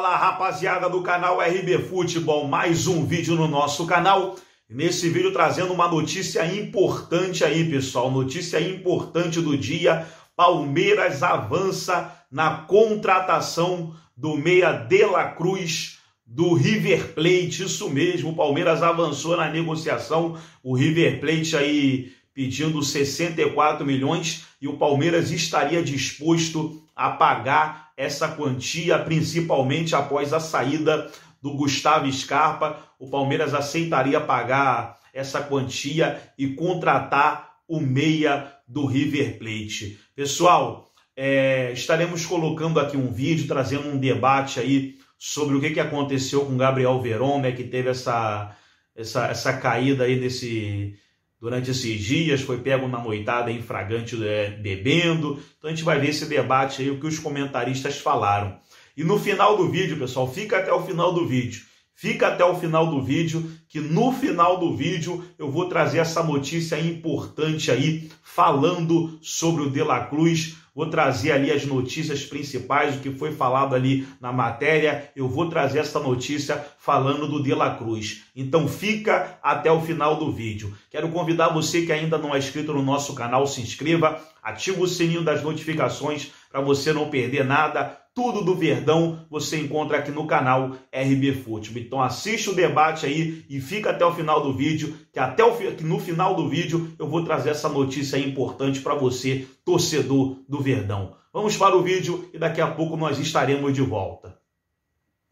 Fala rapaziada do canal RB Futebol, mais um vídeo no nosso canal. Nesse vídeo trazendo uma notícia importante aí, pessoal. Notícia importante do dia: Palmeiras avança na contratação do meia De La Cruz do River Plate. Isso mesmo, o Palmeiras avançou na negociação. O River Plate aí pedindo 64 milhões e o Palmeiras estaria disposto a pagar essa quantia, principalmente após a saída do Gustavo Scarpa. O Palmeiras aceitaria pagar essa quantia e contratar o meia do River Plate. Pessoal, é, estaremos colocando aqui um vídeo, trazendo um debate aí sobre o que, que aconteceu com Gabriel Verón, né, que teve essa, essa, essa caída aí desse durante esses dias, foi pego na noitada em fragante é, bebendo. Então a gente vai ver esse debate aí, o que os comentaristas falaram. E no final do vídeo, pessoal, fica até o final do vídeo. Fica até o final do vídeo, que no final do vídeo eu vou trazer essa notícia importante aí, falando sobre o De La Cruz, vou trazer ali as notícias principais, o que foi falado ali na matéria. Eu vou trazer essa notícia falando do De La Cruz. Então fica até o final do vídeo. Quero convidar você que ainda não é inscrito no nosso canal, se inscreva, ative o sininho das notificações para você não perder nada tudo do Verdão você encontra aqui no canal RB Futebol. Então assiste o debate aí e fica até o final do vídeo, que até o, que no final do vídeo eu vou trazer essa notícia importante para você, torcedor do Verdão. Vamos para o vídeo e daqui a pouco nós estaremos de volta.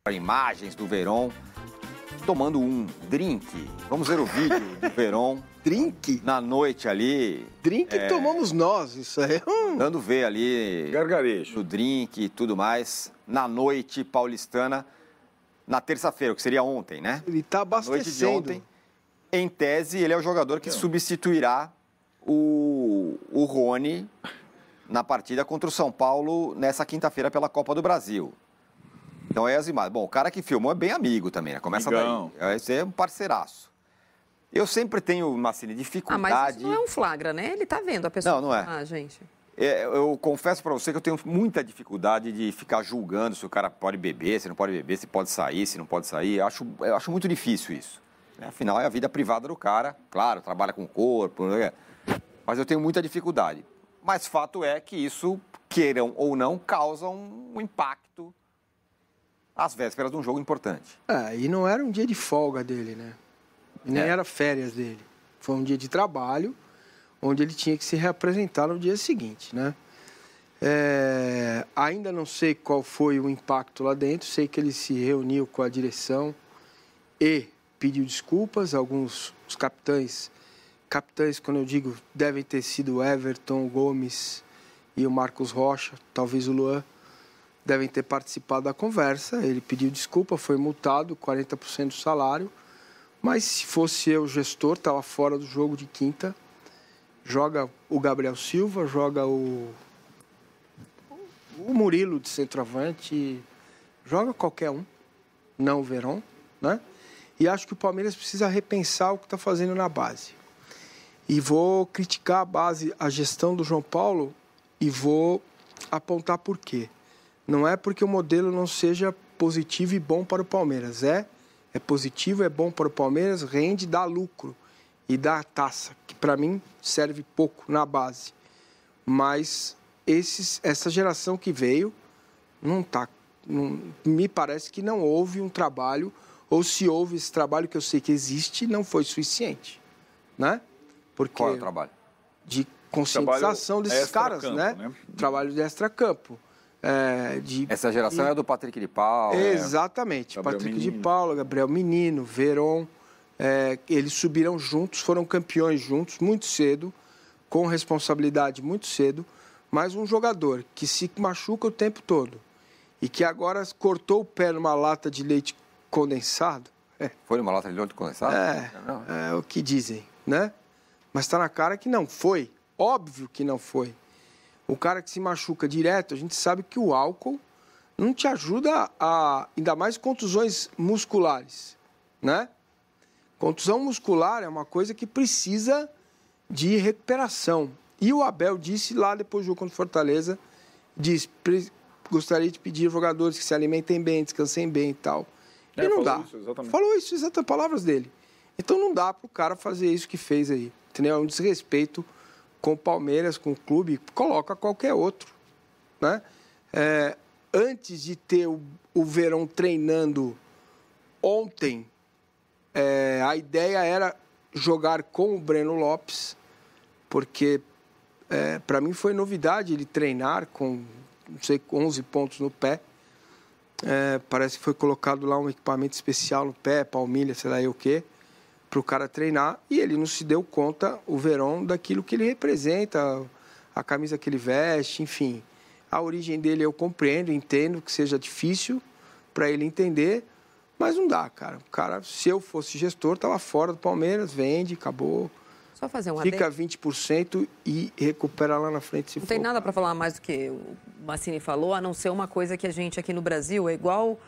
Imagens do Verão tomando um drink. Vamos ver o vídeo do Verón. Drink? Na noite ali. Drink é, que tomamos nós, isso aí. Hum. Dando ver ali. Gargarejo. O drink e tudo mais. Na noite paulistana, na terça-feira, que seria ontem, né? Ele tá abastecendo. Noite de ontem. Em tese, ele é o jogador que Não. substituirá o, o Rony na partida contra o São Paulo nessa quinta-feira pela Copa do Brasil. Então é assim, as imagens. Bom, o cara que filmou é bem amigo também, né? Começa Amigão. daí. É, esse é um parceiraço. Eu sempre tenho, Marcine, assim, dificuldade... Ah, mas isso não é um flagra, né? Ele está vendo a pessoa. Não, não é. Ah, gente... É, eu confesso para você que eu tenho muita dificuldade de ficar julgando se o cara pode beber, se não pode beber, se pode sair, se não pode sair. Eu acho, eu acho muito difícil isso. Né? Afinal, é a vida privada do cara. Claro, trabalha com o corpo, né? mas eu tenho muita dificuldade. Mas fato é que isso, queiram ou não, causa um impacto às vésperas de um jogo importante. É, e não era um dia de folga dele, né? nem é. era férias dele. Foi um dia de trabalho, onde ele tinha que se reapresentar no dia seguinte, né? É, ainda não sei qual foi o impacto lá dentro, sei que ele se reuniu com a direção e pediu desculpas, alguns os capitães, capitães, quando eu digo, devem ter sido Everton, Gomes e o Marcos Rocha, talvez o Luan, devem ter participado da conversa. Ele pediu desculpa, foi multado, 40% do salário. Mas se fosse eu, gestor, estava fora do jogo de quinta. Joga o Gabriel Silva, joga o, o Murilo de centroavante, joga qualquer um, não o Verón, né? E acho que o Palmeiras precisa repensar o que está fazendo na base. E vou criticar a base, a gestão do João Paulo, e vou apontar por quê. Não é porque o modelo não seja positivo e bom para o Palmeiras. É, é positivo, é bom para o Palmeiras, rende, dá lucro e dá taça, que para mim serve pouco na base. Mas esses, essa geração que veio não tá, não, me parece que não houve um trabalho ou se houve esse trabalho que eu sei que existe, não foi suficiente, né? Porque Qual é o trabalho? De conscientização trabalho desses caras, né? né? Trabalho de extra campo é, de, Essa geração e, é do Patrick de Paula. Né? Exatamente. Patrick Menino. de Paula, Gabriel Menino, Veron. É, eles subiram juntos, foram campeões juntos muito cedo, com responsabilidade muito cedo. Mas um jogador que se machuca o tempo todo e que agora cortou o pé numa lata de leite condensado. É. Foi numa lata de leite condensado? é, é o que dizem, né? Mas está na cara que não foi. Óbvio que não foi o cara que se machuca direto, a gente sabe que o álcool não te ajuda a ainda mais contusões musculares, né? Contusão muscular é uma coisa que precisa de recuperação. E o Abel disse lá depois do jogo contra Fortaleza, diz, gostaria de pedir jogadores que se alimentem bem, descansem bem e tal. E é, não dá. Isso, falou isso, exatamente, palavras dele. Então não dá para o cara fazer isso que fez aí. Entendeu? É um desrespeito com o Palmeiras, com o clube, coloca qualquer outro. Né? É, antes de ter o, o Verão treinando ontem, é, a ideia era jogar com o Breno Lopes, porque é, para mim foi novidade ele treinar com, não sei, 11 pontos no pé. É, parece que foi colocado lá um equipamento especial no pé, palmilha, sei lá o quê para o cara treinar e ele não se deu conta, o Verón, daquilo que ele representa, a camisa que ele veste, enfim. A origem dele eu compreendo, entendo que seja difícil para ele entender, mas não dá, cara. O cara, se eu fosse gestor, tava fora do Palmeiras, vende, acabou. Só fazer um Fica adendo. 20% e recupera lá na frente se Não for, tem nada para falar mais do que o Massini falou, a não ser uma coisa que a gente aqui no Brasil é igual.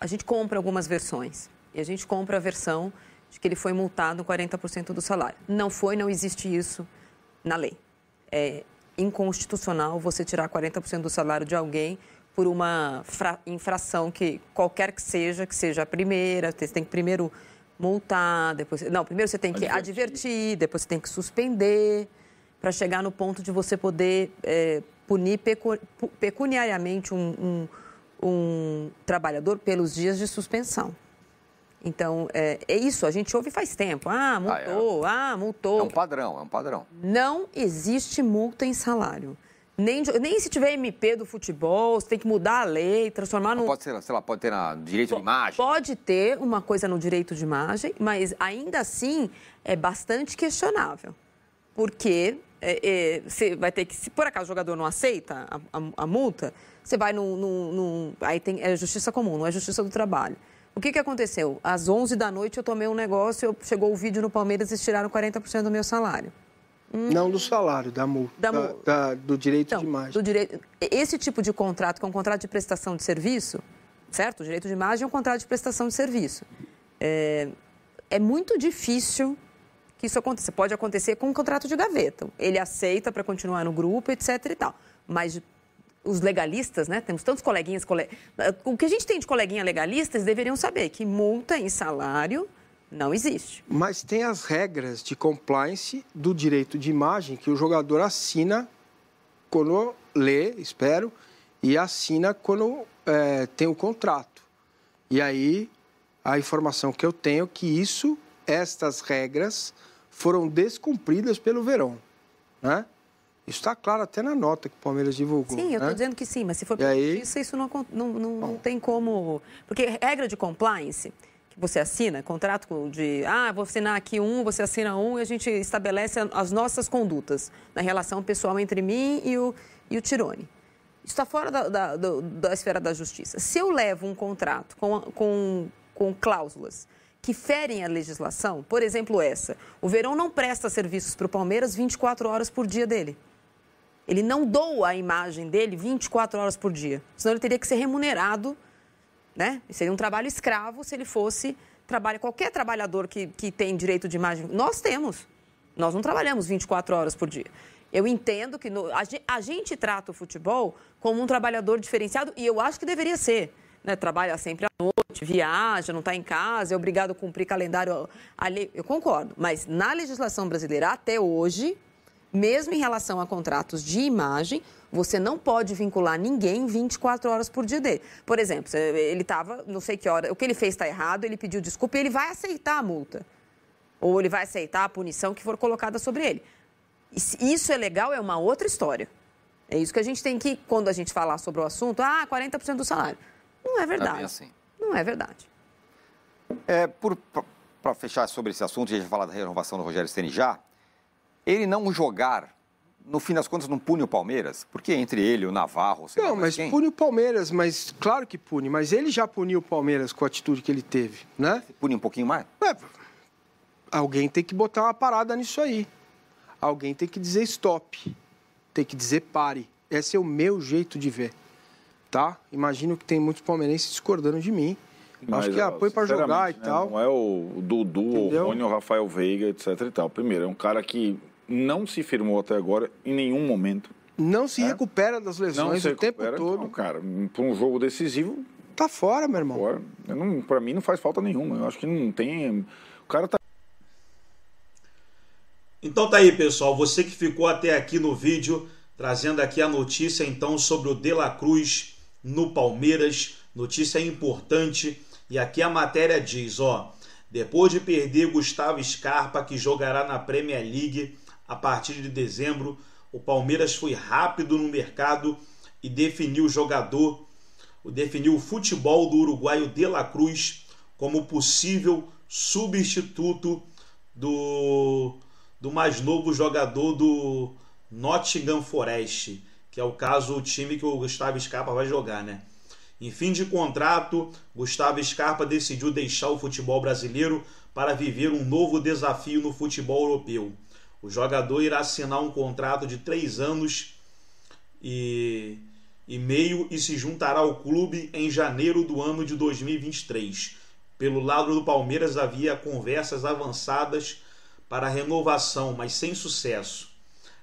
A gente compra algumas versões. E a gente compra a versão de que ele foi multado 40% do salário. Não foi, não existe isso na lei. É inconstitucional você tirar 40% do salário de alguém por uma infração que qualquer que seja, que seja a primeira, você tem que primeiro multar, depois, não, primeiro você tem que advertir, advertir depois você tem que suspender para chegar no ponto de você poder é, punir pecu, pecuniariamente um, um, um trabalhador pelos dias de suspensão. Então, é, é, isso, a gente ouve faz tempo. Ah, multou, ah, é. ah, multou. É um padrão, é um padrão. Não existe multa em salário. Nem, nem se tiver MP do futebol, você tem que mudar a lei, transformar no. Pode ser, sei lá, pode ter na, no direito de imagem. Pode ter uma coisa no direito de imagem, mas ainda assim é bastante questionável. Porque é, é você vai ter que, se por acaso o jogador não aceita a, a, a multa, você vai num. aí tem, é justiça comum, não é justiça do trabalho. O que, que aconteceu? Às 11 da noite eu tomei um negócio, eu, chegou o vídeo no Palmeiras e tiraram 40% do meu salário. Hum. Não do salário, da multa. Da, da, do direito então, de imagem. Do direito, esse tipo de contrato, que é um contrato de prestação de serviço, certo? O direito de imagem é um contrato de prestação de serviço. É, é muito difícil que isso aconteça. Pode acontecer com um contrato de gaveta. Ele aceita para continuar no grupo, etc e tal. Mas os legalistas, né? Temos tantos coleguinhas. Cole... O que a gente tem de coleguinha legalistas deveriam saber que multa em salário não existe. Mas tem as regras de compliance do direito de imagem que o jogador assina quando lê, espero, e assina quando é, tem o contrato. E aí a informação que eu tenho é que isso, estas regras, foram descumpridas pelo Verão, né? Isso está claro até na nota que o Palmeiras divulgou. Sim, eu estou né? dizendo que sim, mas se for para aí... justiça, isso não, não, não, não tem como. Porque regra de compliance que você assina, contrato de, ah, vou assinar aqui um, você assina um, e a gente estabelece as nossas condutas na relação pessoal entre mim e o, e o Tirone. Isso está fora da, da, da, da, esfera da justiça. Se eu levo um contrato com, com, com cláusulas que ferem a legislação, por exemplo, essa, o Verão não presta serviços para o Palmeiras 24 horas por dia dele. Ele não doa a imagem dele 24 horas por dia, senão ele teria que ser remunerado, né? Seria um trabalho escravo se ele fosse trabalho, qualquer trabalhador que, que tem direito de imagem. Nós temos. Nós não trabalhamos 24 horas por dia. Eu entendo que no, a, a, gente trata o futebol como um trabalhador diferenciado e eu acho que deveria ser. Né? Trabalha sempre à noite, viaja, não está em casa, é obrigado a cumprir calendário. Ali, eu concordo, mas na legislação brasileira, até hoje, mesmo em relação a contratos de imagem, você não pode vincular ninguém 24 horas por dia dele. Por exemplo, ele estava, não sei que hora, o que ele fez está errado, ele pediu desculpa e ele vai aceitar a multa. Ou ele vai aceitar a punição que for colocada sobre ele. Isso é legal, é uma outra história. É isso que a gente tem que, quando a gente falar sobre o assunto, ah, 40% do salário. Não é tá verdade. assim. Não é verdade. É, Para fechar sobre esse assunto, a gente vai falar da renovação do Rogério Ceni já ele não jogar no fim das contas, não pune o Palmeiras? Porque entre ele, o Navarro, sei Não, lá, mas quem? pune o Palmeiras, mas claro que pune, mas ele já puniu o Palmeiras com a atitude que ele teve, né? Você pune um pouquinho mais? É, alguém tem que botar uma parada nisso aí. Alguém tem que dizer stop, tem que dizer pare. Esse é o meu jeito de ver, tá? Imagino que tem muitos palmeirenses discordando de mim. Mas, Acho que é apoio para jogar e né, tal. Não é o Dudu, Entendeu? o Rony, o Rafael Veiga, etc e tal. Primeiro, é um cara que não se firmou até agora em nenhum momento. Não se é? recupera das lesões o tempo então, todo. Não, cara, para um jogo decisivo. Tá fora, meu irmão. Fora. Para mim não faz falta nenhuma. Eu acho que não tem. O cara tá. Então tá aí, pessoal. Você que ficou até aqui no vídeo, trazendo aqui a notícia então sobre o De La Cruz no Palmeiras. Notícia importante. E aqui a matéria diz, ó. Depois de perder Gustavo Scarpa, que jogará na Premier League, a partir de dezembro. O Palmeiras foi rápido no mercado e definiu o jogador, definiu o futebol do uruguaio De La Cruz como possível substituto do, do mais novo jogador do Nottingham Forest, que é o caso o time que o Gustavo Scarpa vai jogar, né? Em fim de contrato, Gustavo Scarpa decidiu deixar o futebol brasileiro para viver um novo desafio no futebol europeu. O jogador irá assinar um contrato de três anos e, e meio e se juntará ao clube em janeiro do ano de 2023. Pelo lado do Palmeiras havia conversas avançadas para renovação, mas sem sucesso.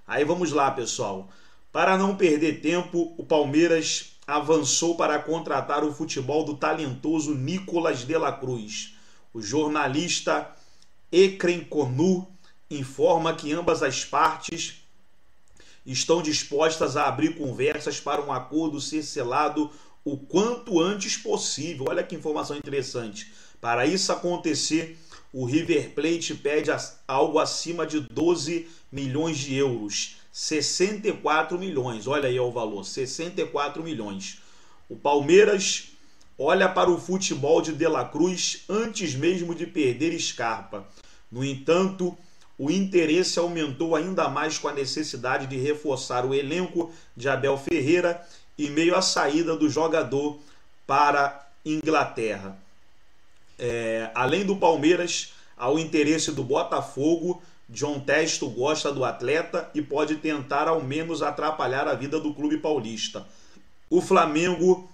Aí vamos lá, pessoal. Para não perder tempo, o Palmeiras avançou para contratar o futebol do talentoso Nicolas de la Cruz. O jornalista Ekren Konu informa que ambas as partes estão dispostas a abrir conversas para um acordo ser selado o quanto antes possível. Olha que informação interessante. Para isso acontecer, o River Plate pede algo acima de 12 milhões de euros. 64 milhões. Olha aí o valor, 64 milhões. O Palmeiras olha para o futebol de De La Cruz antes mesmo de perder Scarpa. No entanto, o interesse aumentou ainda mais com a necessidade de reforçar o elenco de Abel Ferreira e meio à saída do jogador para Inglaterra. É, além do Palmeiras, ao interesse do Botafogo, John Testo gosta do atleta e pode tentar ao menos atrapalhar a vida do clube paulista. O Flamengo,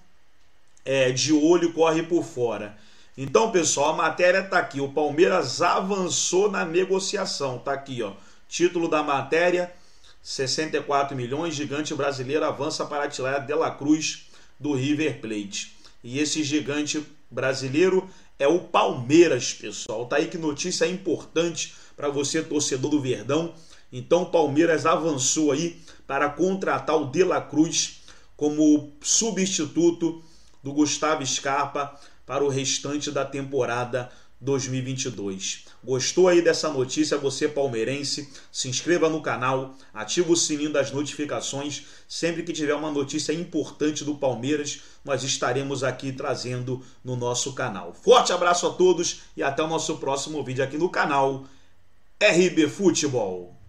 é, de olho, corre por fora. Então, pessoal, a matéria está aqui. O Palmeiras avançou na negociação. Está aqui, ó. Título da matéria: 64 milhões. Gigante brasileiro avança para tirar De La Cruz do River Plate. E esse gigante brasileiro é o Palmeiras, pessoal. Tá aí que notícia importante para você, torcedor do Verdão. Então, o Palmeiras avançou aí para contratar o De La Cruz como substituto do Gustavo Scarpa para o restante da temporada 2022. Gostou aí dessa notícia, você palmeirense? Se inscreva no canal, ativa o sininho das notificações. Sempre que tiver uma notícia importante do Palmeiras, nós estaremos aqui trazendo no nosso canal. Forte abraço a todos e até o nosso próximo vídeo aqui no canal RB Futebol.